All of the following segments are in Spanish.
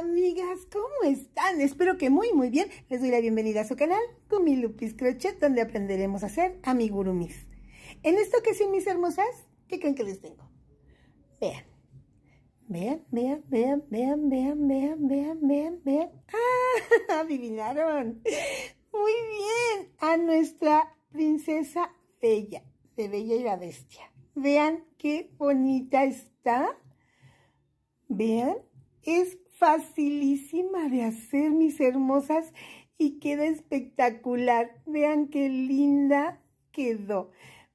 amigas, ¿cómo están? Espero que muy, muy bien. Les doy la bienvenida a su canal, Gumi Lupis Crochet, donde aprenderemos a hacer amigurumis. En esto que son mis hermosas, ¿qué creen que les tengo? Vean. Vean, vean, vean, vean, vean, vean, vean, vean, vean. ¡Ah! Adivinaron. Muy bien. A nuestra princesa Bella, de Bella y la Bestia. Vean qué bonita está. Vean, es facilísima de hacer, mis hermosas, y queda espectacular. Vean qué linda quedó.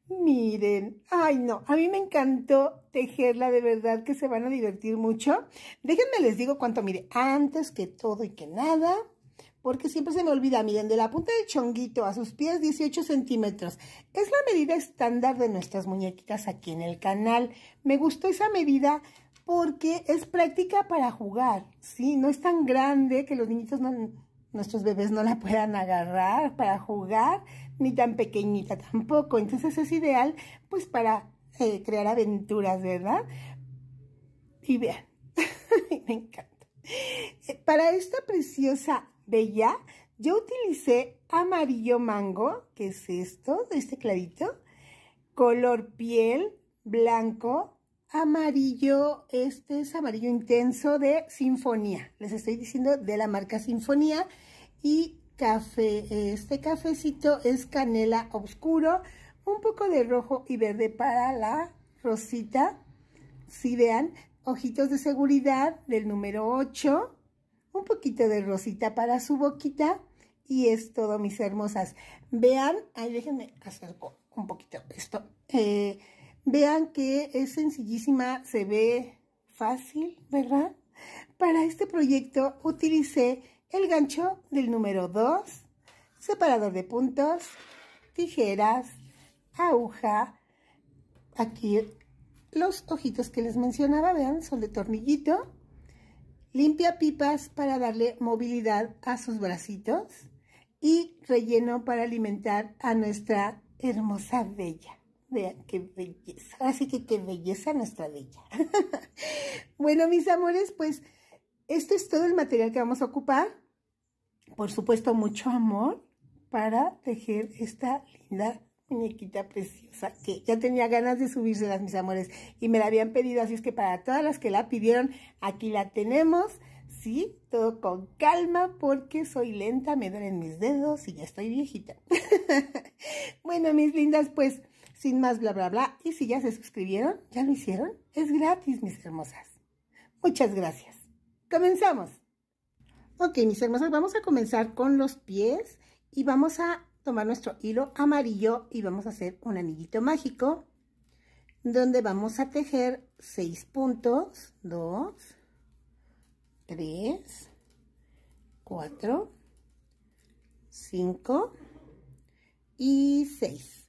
Miren, ay no, a mí me encantó tejerla, de verdad que se van a divertir mucho. Déjenme les digo cuánto, mire, antes que todo y que nada, porque siempre se me olvida, miren, de la punta del chonguito a sus pies 18 centímetros. Es la medida estándar de nuestras muñequitas aquí en el canal. Me gustó esa medida porque es práctica para jugar, ¿sí? No es tan grande que los niñitos, nuestros bebés no la puedan agarrar para jugar, ni tan pequeñita tampoco. Entonces es ideal, pues, para eh, crear aventuras, ¿verdad? Y vean, me encanta. Eh, para esta preciosa bella, yo utilicé amarillo mango, que es esto, este clarito, color piel, blanco, amarillo, este es amarillo intenso de Sinfonía. Les estoy diciendo de la marca Sinfonía. Y café, este cafecito es canela oscuro, un poco de rojo y verde para la rosita. Si vean, ojitos de seguridad del número 8, un poquito de rosita para su boquita. Y es todo, mis hermosas. Vean, ahí déjenme acerco un poquito esto. Eh, Vean que es sencillísima, se ve fácil, ¿verdad? Para este proyecto utilicé el gancho del número 2, separador de puntos, tijeras, aguja, aquí los ojitos que les mencionaba, vean, son de tornillito, limpia pipas para darle movilidad a sus bracitos y relleno para alimentar a nuestra hermosa bella qué belleza. Así que qué belleza nuestra bella. bueno, mis amores, pues esto es todo el material que vamos a ocupar. Por supuesto, mucho amor para tejer esta linda muñequita preciosa que ya tenía ganas de subírselas, mis amores. Y me la habían pedido, así es que para todas las que la pidieron, aquí la tenemos. Sí, todo con calma porque soy lenta, me duelen mis dedos y ya estoy viejita. bueno, mis lindas, pues sin más bla bla bla. Y si ya se suscribieron, ya lo hicieron, es gratis, mis hermosas. Muchas gracias. Comenzamos. Ok, mis hermosas, vamos a comenzar con los pies y vamos a tomar nuestro hilo amarillo y vamos a hacer un anillito mágico donde vamos a tejer 6 puntos, 2, 3, 4, 5 y 6.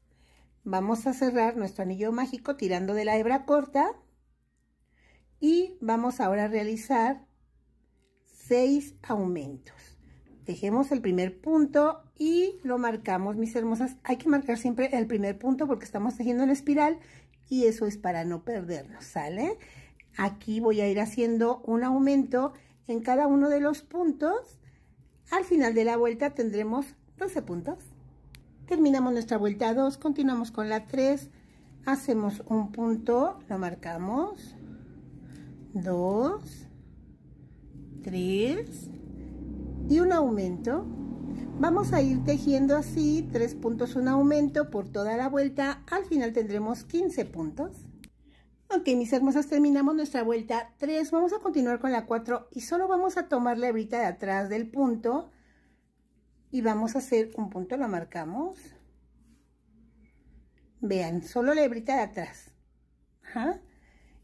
Vamos a cerrar nuestro anillo mágico tirando de la hebra corta y vamos ahora a realizar seis aumentos. Dejemos el primer punto y lo marcamos, mis hermosas. Hay que marcar siempre el primer punto porque estamos tejiendo en espiral y eso es para no perdernos, ¿sale? Aquí voy a ir haciendo un aumento en cada uno de los puntos. Al final de la vuelta tendremos 12 puntos terminamos nuestra vuelta 2, continuamos con la 3, hacemos un punto, lo marcamos, 2, 3 y un aumento. Vamos a ir tejiendo así, 3 puntos, un aumento por toda la vuelta, al final tendremos 15 puntos. Ok, mis hermosas, terminamos nuestra vuelta 3, vamos a continuar con la 4 y solo vamos a tomar la hebrita de atrás del punto y vamos a hacer un punto, lo marcamos. Vean, solo la hebrita de atrás.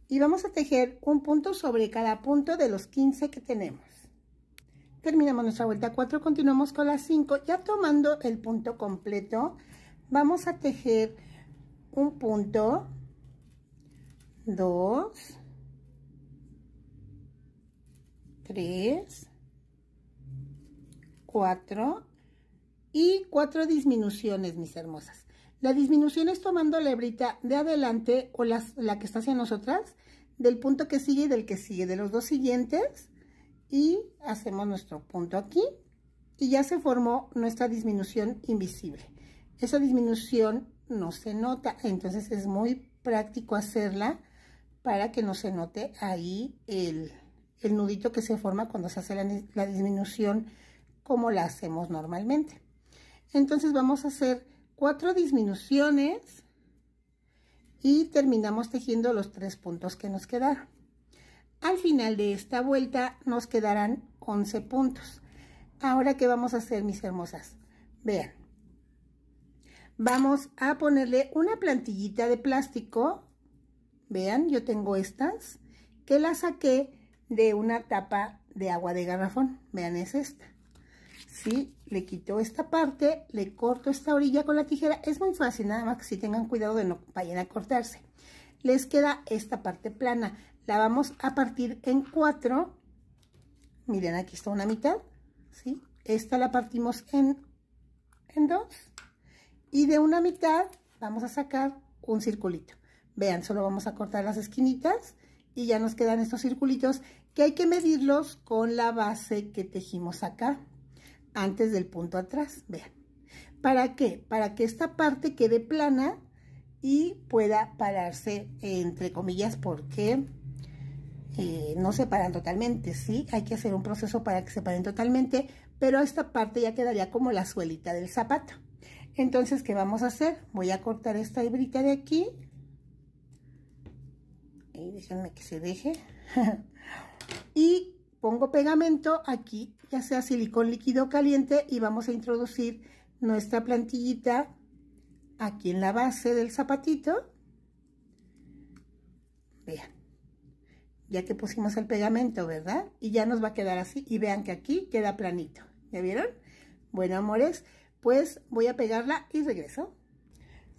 Y vamos a tejer un punto sobre cada punto de los 15 que tenemos. Terminamos nuestra vuelta 4, continuamos con las 5. Ya tomando el punto completo, vamos a tejer un punto, dos, tres, cuatro y cuatro disminuciones, mis hermosas. La disminución es tomando la hebrita de adelante o la que está hacia nosotras, del punto que sigue y del que sigue, de los dos siguientes. Y hacemos nuestro punto aquí y ya se formó nuestra disminución invisible. Esa disminución no se nota, entonces es muy práctico hacerla para que no se note ahí el, nudito que se forma cuando se hace la disminución como la hacemos normalmente. Entonces vamos a hacer cuatro disminuciones y terminamos tejiendo los tres puntos que nos quedaron. Al final de esta vuelta nos quedarán 11 puntos. Ahora, ¿qué vamos a hacer, mis hermosas? Vean. Vamos a ponerle una plantillita de plástico. Vean, yo tengo estas que las saqué de una tapa de agua de garrafón. Vean, es esta si Le quito esta parte, le corto esta orilla con la tijera. Es muy fácil, nada más que si tengan cuidado de no vayan a cortarse. Les queda esta parte plana. La vamos a partir en cuatro. Miren, aquí está una mitad, ¿sí? Esta la partimos en, en dos. Y de una mitad vamos a sacar un circulito. Vean, solo vamos a cortar las esquinitas y ya nos quedan estos circulitos que hay que medirlos con la base que tejimos acá antes del punto atrás, vean. ¿Para qué? Para que esta parte quede plana y pueda pararse, entre comillas, porque eh, no se paran totalmente, ¿sí? Hay que hacer un proceso para que se paren totalmente, pero esta parte ya quedaría como la suelita del zapato. Entonces, ¿qué vamos a hacer? Voy a cortar esta hebrita de aquí. Y déjenme que se deje. y pongo pegamento aquí ya sea silicón líquido caliente y vamos a introducir nuestra plantillita aquí en la base del zapatito. Vean, ya que pusimos el pegamento, ¿verdad? Y ya nos va a quedar así. Y vean que aquí queda planito. ¿Ya vieron? Bueno, amores, pues voy a pegarla y regreso.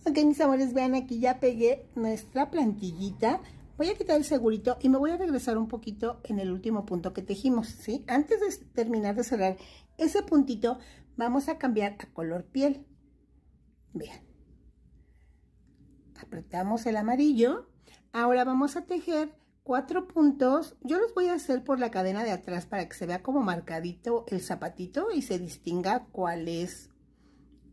Ok, mis amores, vean aquí ya pegué nuestra plantillita. Voy a quitar el segurito y me voy a regresar un poquito en el último punto que tejimos, ¿sí? Antes de terminar de cerrar ese puntito, vamos a cambiar a color piel. Vean. Apretamos el amarillo. Ahora vamos a tejer cuatro puntos. Yo los voy a hacer por la cadena de atrás para que se vea como marcadito el zapatito y se distinga cuál es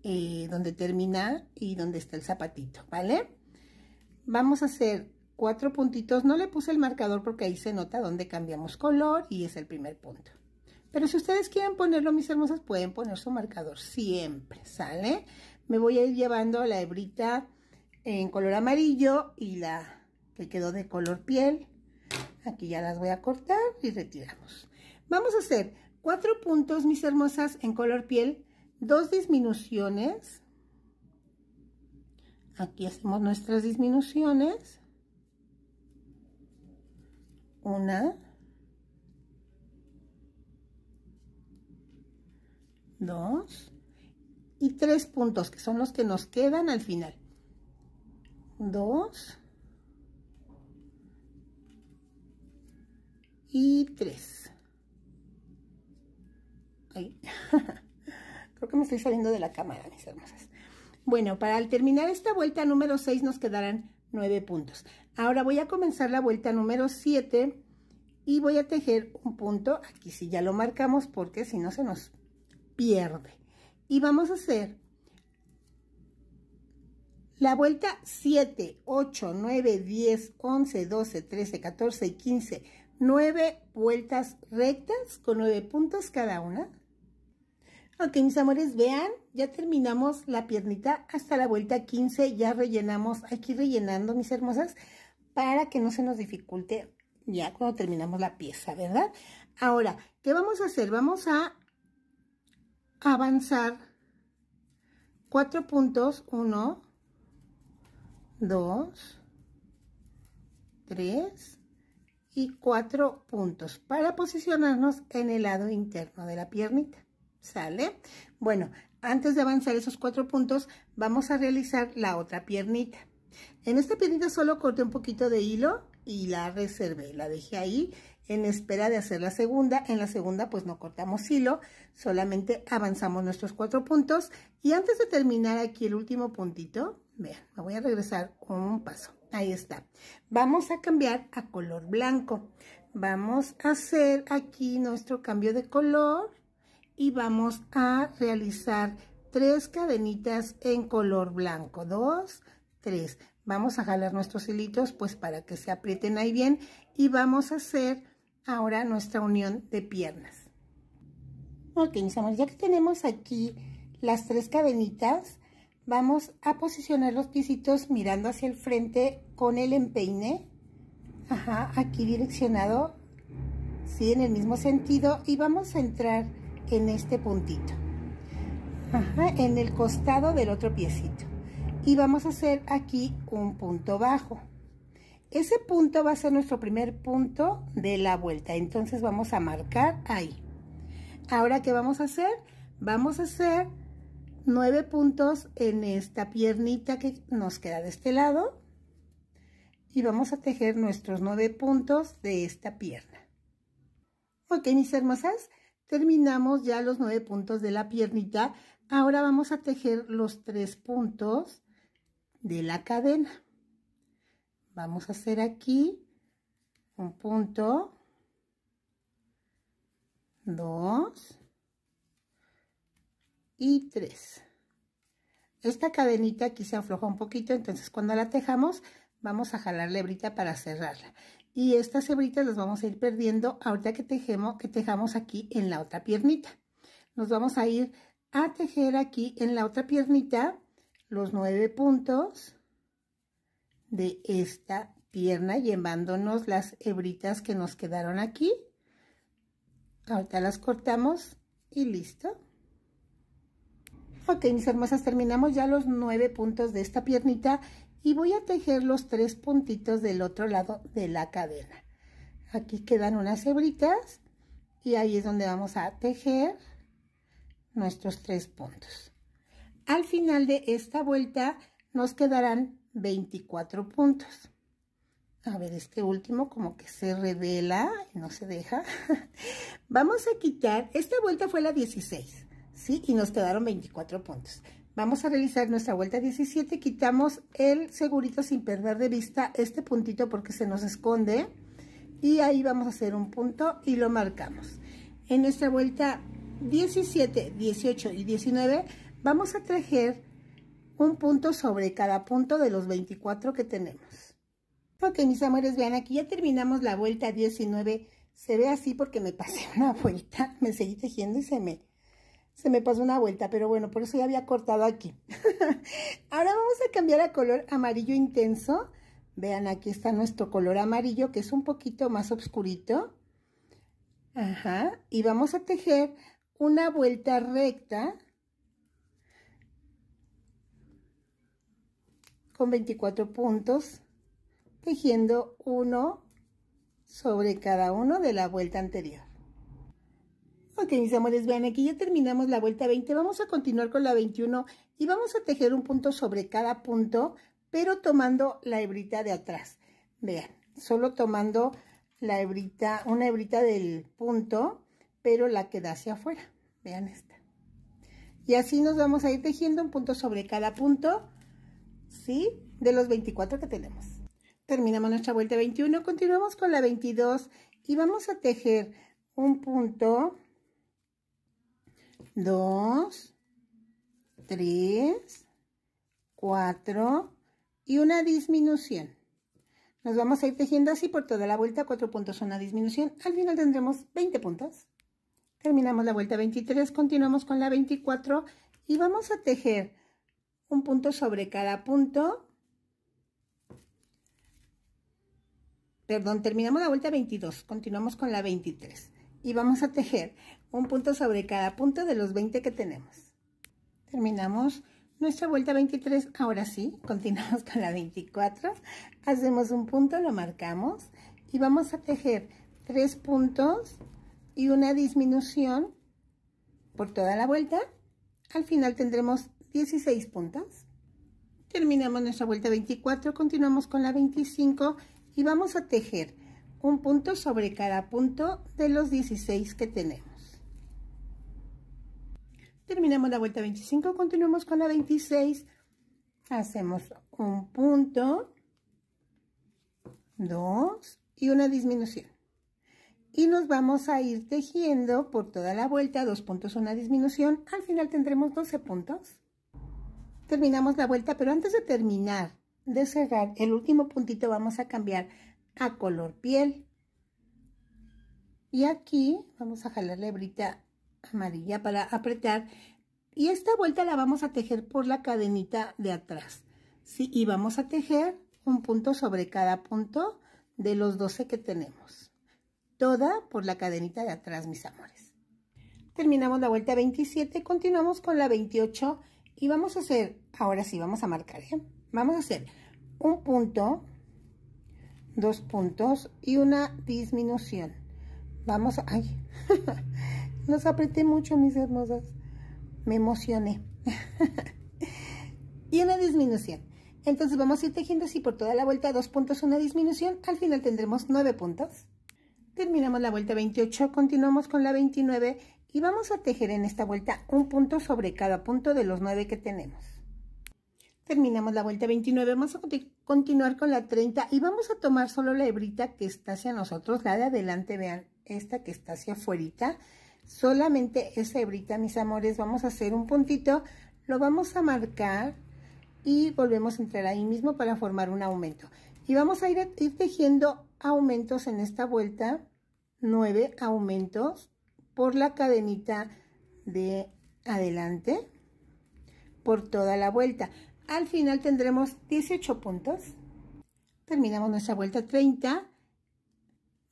eh, donde termina y dónde está el zapatito, ¿vale? Vamos a hacer cuatro puntitos. No le puse el marcador porque ahí se nota dónde cambiamos color y es el primer punto. Pero si ustedes quieren ponerlo, mis hermosas, pueden poner su marcador siempre, ¿sale? Me voy a ir llevando la hebrita en color amarillo y la que quedó de color piel. Aquí ya las voy a cortar y retiramos. Vamos a hacer cuatro puntos, mis hermosas, en color piel, dos disminuciones. Aquí hacemos nuestras disminuciones una, dos y tres puntos que son los que nos quedan al final. Dos y tres. Ahí, Creo que me estoy saliendo de la cámara, mis hermosas. Bueno, para terminar esta vuelta número seis nos quedarán 9 puntos. Ahora voy a comenzar la vuelta número 7 y voy a tejer un punto, aquí si ya lo marcamos porque si no se nos pierde. Y vamos a hacer la vuelta 7, 8, 9, 10, 11, 12, 13, 14 y 15. 9 vueltas rectas con 9 puntos cada una. Ok, mis amores, vean ya terminamos la piernita hasta la vuelta 15, ya rellenamos, aquí rellenando mis hermosas para que no se nos dificulte ya cuando terminamos la pieza, ¿verdad? Ahora, ¿qué vamos a hacer? Vamos a avanzar cuatro puntos, uno, dos, tres y cuatro puntos para posicionarnos en el lado interno de la piernita. ¿Sale? Bueno, antes de avanzar esos cuatro puntos, vamos a realizar la otra piernita. En esta piernita solo corté un poquito de hilo y la reservé, la dejé ahí en espera de hacer la segunda. En la segunda pues no cortamos hilo, solamente avanzamos nuestros cuatro puntos. Y antes de terminar aquí el último puntito, vean, me voy a regresar un paso. Ahí está. Vamos a cambiar a color blanco. Vamos a hacer aquí nuestro cambio de color y vamos a realizar tres cadenitas en color blanco. Dos, tres. Vamos a jalar nuestros hilitos pues para que se aprieten ahí bien y vamos a hacer ahora nuestra unión de piernas. Ok, ya que tenemos aquí las tres cadenitas, vamos a posicionar los pisitos mirando hacia el frente con el empeine. Ajá, aquí direccionado, sí, en el mismo sentido. Y vamos a entrar en este puntito. en el costado del otro piecito. Y vamos a hacer aquí un punto bajo. Ese punto va a ser nuestro primer punto de la vuelta. Entonces vamos a marcar ahí. Ahora, ¿qué vamos a hacer? Vamos a hacer nueve puntos en esta piernita que nos queda de este lado. Y vamos a tejer nuestros nueve puntos de esta pierna. Ok, mis hermosas, Terminamos ya los nueve puntos de la piernita. Ahora vamos a tejer los tres puntos de la cadena. Vamos a hacer aquí un punto, dos y tres. Esta cadenita aquí se afloja un poquito, entonces cuando la tejamos vamos a jalar la para cerrarla y estas hebritas las vamos a ir perdiendo ahorita que tejemos, que tejamos aquí en la otra piernita. Nos vamos a ir a tejer aquí en la otra piernita los nueve puntos de esta pierna llevándonos las hebritas que nos quedaron aquí. Ahorita las cortamos y listo. Ok, mis hermosas, terminamos ya los nueve puntos de esta piernita y voy a tejer los tres puntitos del otro lado de la cadena. Aquí quedan unas hebritas y ahí es donde vamos a tejer nuestros tres puntos. Al final de esta vuelta nos quedarán 24 puntos. A ver, este último como que se revela y no se deja. vamos a quitar, esta vuelta fue la 16, ¿sí? Y nos quedaron 24 puntos. Vamos a realizar nuestra vuelta 17, quitamos el segurito sin perder de vista este puntito porque se nos esconde y ahí vamos a hacer un punto y lo marcamos. En nuestra vuelta 17, 18 y 19 vamos a tejer un punto sobre cada punto de los 24 que tenemos. Ok, mis amores, vean, aquí ya terminamos la vuelta 19. Se ve así porque me pasé una vuelta, me seguí tejiendo y se me se me pasó una vuelta, pero bueno, por eso ya había cortado aquí. Ahora vamos a cambiar a color amarillo intenso. Vean, aquí está nuestro color amarillo, que es un poquito más oscurito. Ajá, y vamos a tejer una vuelta recta con 24 puntos, tejiendo uno sobre cada uno de la vuelta anterior. Ok, mis amores, vean, aquí ya terminamos la vuelta 20, vamos a continuar con la 21 y vamos a tejer un punto sobre cada punto, pero tomando la hebrita de atrás. Vean, solo tomando la hebrita, una hebrita del punto, pero la que da hacia afuera. Vean esta. Y así nos vamos a ir tejiendo un punto sobre cada punto, ¿sí? De los 24 que tenemos. Terminamos nuestra vuelta 21, continuamos con la 22 y vamos a tejer un punto 2, 3, 4 y una disminución. Nos vamos a ir tejiendo así por toda la vuelta, cuatro puntos, una disminución. Al final tendremos 20 puntos. Terminamos la vuelta 23, continuamos con la 24 y vamos a tejer un punto sobre cada punto. Perdón, terminamos la vuelta 22, continuamos con la 23 y vamos a tejer un punto sobre cada punto de los 20 que tenemos. Terminamos nuestra vuelta 23, ahora sí, continuamos con la 24, hacemos un punto, lo marcamos y vamos a tejer tres puntos y una disminución por toda la vuelta. Al final tendremos 16 puntos. Terminamos nuestra vuelta 24, continuamos con la 25 y vamos a tejer un punto sobre cada punto de los 16 que tenemos terminamos la vuelta 25, continuamos con la 26, hacemos un punto, dos y una disminución. Y nos vamos a ir tejiendo por toda la vuelta, dos puntos, una disminución, al final tendremos 12 puntos. Terminamos la vuelta, pero antes de terminar, de cerrar el último puntito vamos a cambiar a color piel. Y aquí vamos a jalar la hebrita amarilla para apretar y esta vuelta la vamos a tejer por la cadenita de atrás ¿sí? y vamos a tejer un punto sobre cada punto de los 12 que tenemos toda por la cadenita de atrás mis amores terminamos la vuelta 27 continuamos con la 28 y vamos a hacer ahora sí vamos a marcar ¿eh? vamos a hacer un punto dos puntos y una disminución vamos a, Los apreté mucho, mis hermosas. Me emocioné. y una disminución. Entonces vamos a ir tejiendo así por toda la vuelta, dos puntos, una disminución. Al final tendremos nueve puntos. Terminamos la vuelta 28, continuamos con la 29 y vamos a tejer en esta vuelta un punto sobre cada punto de los nueve que tenemos. Terminamos la vuelta 29, vamos a continuar con la 30 y vamos a tomar solo la hebrita que está hacia nosotros, la de adelante, vean, esta que está hacia afuera solamente esa hebrita, mis amores, vamos a hacer un puntito, lo vamos a marcar y volvemos a entrar ahí mismo para formar un aumento. Y vamos a ir, tejiendo aumentos en esta vuelta, nueve aumentos por la cadenita de adelante, por toda la vuelta. Al final tendremos 18 puntos. Terminamos nuestra vuelta 30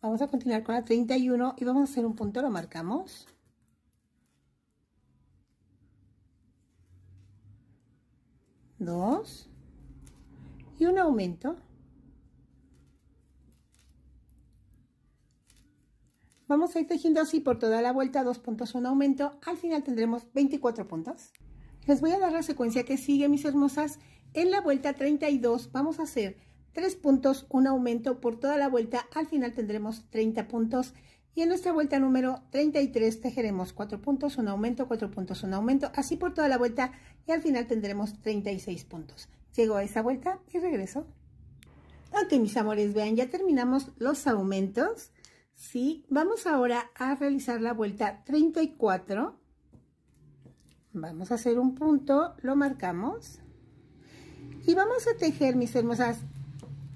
Vamos a continuar con la 31 y vamos a hacer un punto, lo marcamos. Dos. Y un aumento. Vamos a ir tejiendo así por toda la vuelta, dos puntos, un aumento. Al final tendremos 24 puntos. Les voy a dar la secuencia que sigue, mis hermosas. En la vuelta 32 vamos a hacer 3 puntos, un aumento por toda la vuelta, al final tendremos 30 puntos y en nuestra vuelta número 33 tejeremos 4 puntos, un aumento, 4 puntos, un aumento, así por toda la vuelta y al final tendremos 36 puntos. Llego a esa vuelta y regreso. Ok, mis amores, vean, ya terminamos los aumentos. Sí, vamos ahora a realizar la vuelta 34. Vamos a hacer un punto, lo marcamos. Y vamos a tejer, mis hermosas,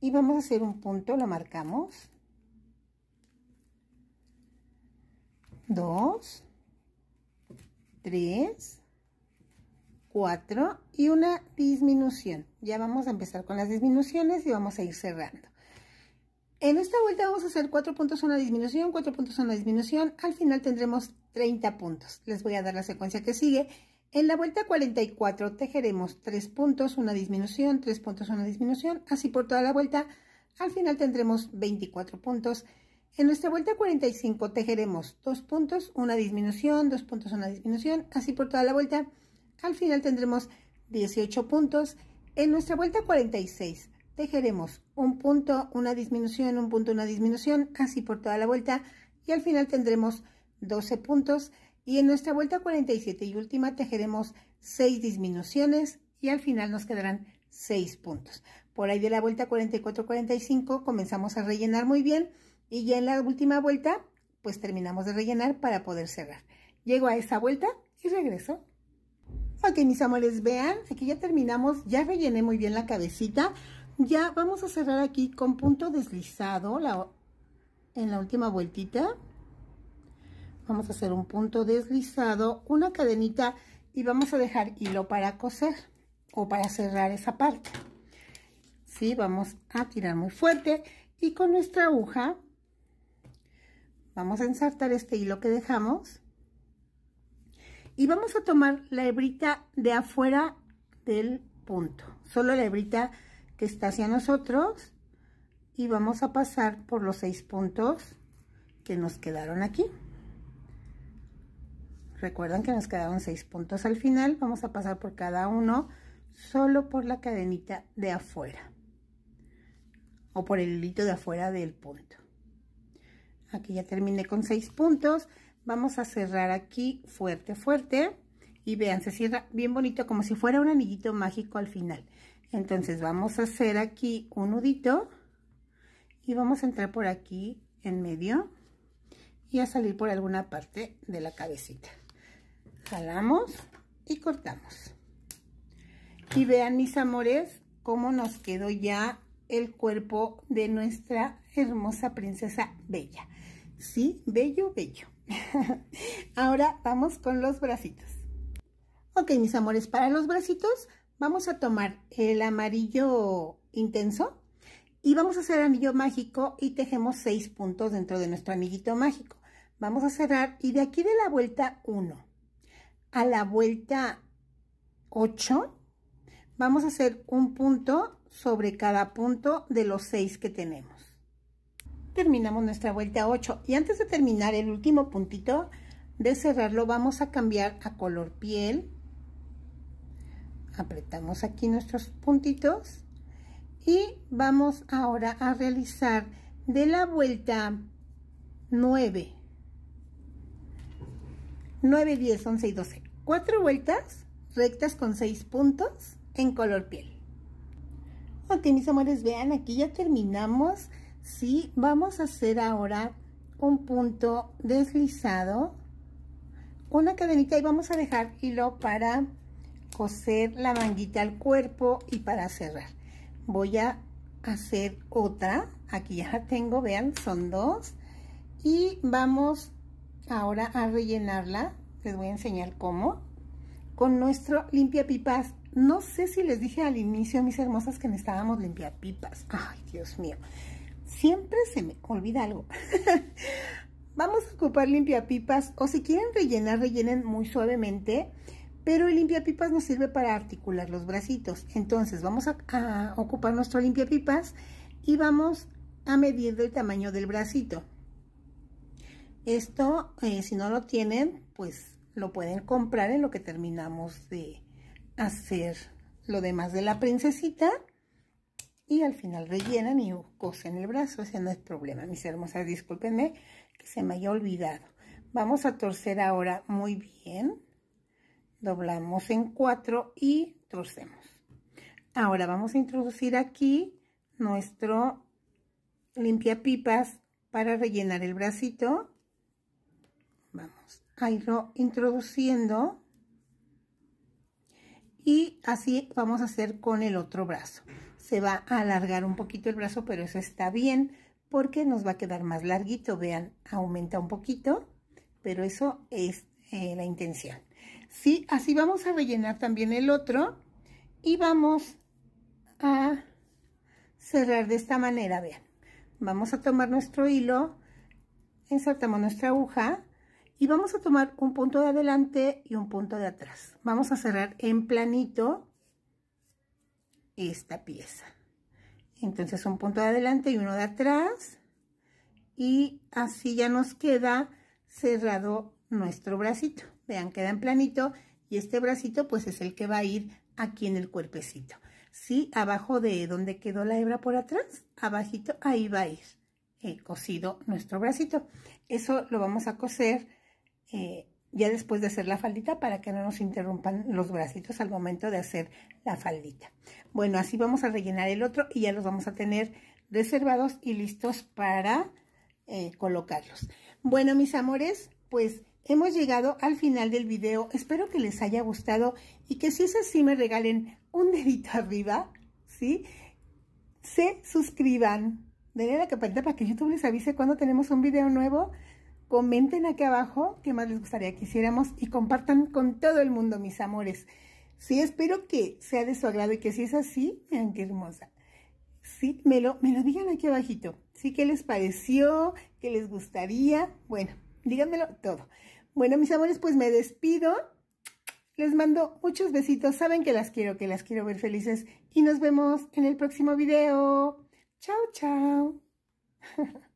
y vamos a hacer un punto, lo marcamos. Dos, tres, cuatro y una disminución. Ya vamos a empezar con las disminuciones y vamos a ir cerrando. En esta vuelta vamos a hacer cuatro puntos una disminución, cuatro puntos una disminución. Al final tendremos 30 puntos. Les voy a dar la secuencia que sigue en la vuelta 44 tejeremos 3 puntos, una disminución, 3 puntos, una disminución, así por toda la vuelta. Al final tendremos 24 puntos. En nuestra vuelta 45 tejeremos 2 puntos, una disminución, 2 puntos, una disminución, así por toda la vuelta. Al final tendremos 18 puntos. En nuestra vuelta 46 tejeremos un punto, una disminución, un punto, una disminución, así por toda la vuelta. Y al final tendremos 12 puntos. Y en nuestra vuelta 47 y última tejeremos 6 disminuciones y al final nos quedarán 6 puntos. Por ahí de la vuelta 44-45 comenzamos a rellenar muy bien y ya en la última vuelta pues terminamos de rellenar para poder cerrar. Llego a esa vuelta y regreso. Ok, mis amores, vean, que ya terminamos, ya rellené muy bien la cabecita. Ya vamos a cerrar aquí con punto deslizado en la última vueltita vamos a hacer un punto deslizado, una cadenita y vamos a dejar hilo para coser o para cerrar esa parte. ¿Sí? Vamos a tirar muy fuerte y con nuestra aguja vamos a ensartar este hilo que dejamos y vamos a tomar la hebrita de afuera del punto, solo la hebrita que está hacia nosotros y vamos a pasar por los seis puntos que nos quedaron aquí. Recuerdan que nos quedaron seis puntos al final. Vamos a pasar por cada uno solo por la cadenita de afuera. O por el hilito de afuera del punto. Aquí ya terminé con seis puntos. Vamos a cerrar aquí fuerte, fuerte. Y vean, se cierra bien bonito como si fuera un anillito mágico al final. Entonces vamos a hacer aquí un nudito. Y vamos a entrar por aquí en medio. Y a salir por alguna parte de la cabecita. Salamos y cortamos. Y vean mis amores cómo nos quedó ya el cuerpo de nuestra hermosa princesa Bella. Sí, bello, bello. Ahora vamos con los bracitos. Ok, mis amores, para los bracitos vamos a tomar el amarillo intenso y vamos a hacer anillo mágico y tejemos seis puntos dentro de nuestro amiguito mágico. Vamos a cerrar y de aquí de la vuelta uno a la vuelta 8 vamos a hacer un punto sobre cada punto de los 6 que tenemos. Terminamos nuestra vuelta 8 y antes de terminar el último puntito de cerrarlo vamos a cambiar a color piel. Apretamos aquí nuestros puntitos y vamos ahora a realizar de la vuelta 9, 9, 10, 11 y 12 cuatro vueltas rectas con seis puntos en color piel. Ok, mis amores, vean, aquí ya terminamos. Sí, vamos a hacer ahora un punto deslizado, una cadenita y vamos a dejar hilo para coser la manguita al cuerpo y para cerrar. Voy a hacer otra, aquí ya la tengo, vean, son dos. Y vamos ahora a rellenarla les voy a enseñar cómo, con nuestro limpiapipas. No sé si les dije al inicio, mis hermosas, que necesitábamos limpiapipas. Ay, Dios mío. Siempre se me olvida algo. Vamos a ocupar limpiapipas o si quieren rellenar, rellenen muy suavemente. Pero el limpiapipas nos sirve para articular los bracitos. Entonces vamos a, a ocupar nuestro limpiapipas y vamos a medir el tamaño del bracito. Esto, eh, si no lo tienen, pues lo pueden comprar en lo que terminamos de hacer lo demás de la princesita. Y al final rellenan y cosen el brazo. Ese no es problema, mis hermosas. Discúlpenme que se me haya olvidado. Vamos a torcer ahora muy bien. Doblamos en cuatro y torcemos. Ahora vamos a introducir aquí nuestro limpiapipas para rellenar el bracito Ahí introduciendo y así vamos a hacer con el otro brazo. Se va a alargar un poquito el brazo, pero eso está bien porque nos va a quedar más larguito. Vean, aumenta un poquito, pero eso es eh, la intención. Sí, así vamos a rellenar también el otro y vamos a cerrar de esta manera, vean. Vamos a tomar nuestro hilo, insertamos nuestra aguja y vamos a tomar un punto de adelante y un punto de atrás. Vamos a cerrar en planito esta pieza. Entonces un punto de adelante y uno de atrás. Y así ya nos queda cerrado nuestro bracito. Vean, queda en planito y este bracito pues es el que va a ir aquí en el cuerpecito. Sí, abajo de donde quedó la hebra por atrás, abajito, ahí va a ir eh, cosido nuestro bracito. Eso lo vamos a coser eh, ya después de hacer la faldita para que no nos interrumpan los bracitos al momento de hacer la faldita. Bueno, así vamos a rellenar el otro y ya los vamos a tener reservados y listos para eh, colocarlos. Bueno, mis amores, pues hemos llegado al final del video. Espero que les haya gustado y que si es así me regalen un dedito arriba, ¿sí? Se suscriban. Denle la campanita para que YouTube les avise cuando tenemos un video nuevo. Comenten aquí abajo qué más les gustaría que hiciéramos y compartan con todo el mundo, mis amores. Sí, espero que sea de su agrado y que si es así, vean qué hermosa. Sí, me lo, me lo digan aquí abajito. Sí, qué les pareció, qué les gustaría. Bueno, díganmelo todo. Bueno, mis amores, pues me despido. Les mando muchos besitos. Saben que las quiero, que las quiero ver felices. Y nos vemos en el próximo video. Chao, chao.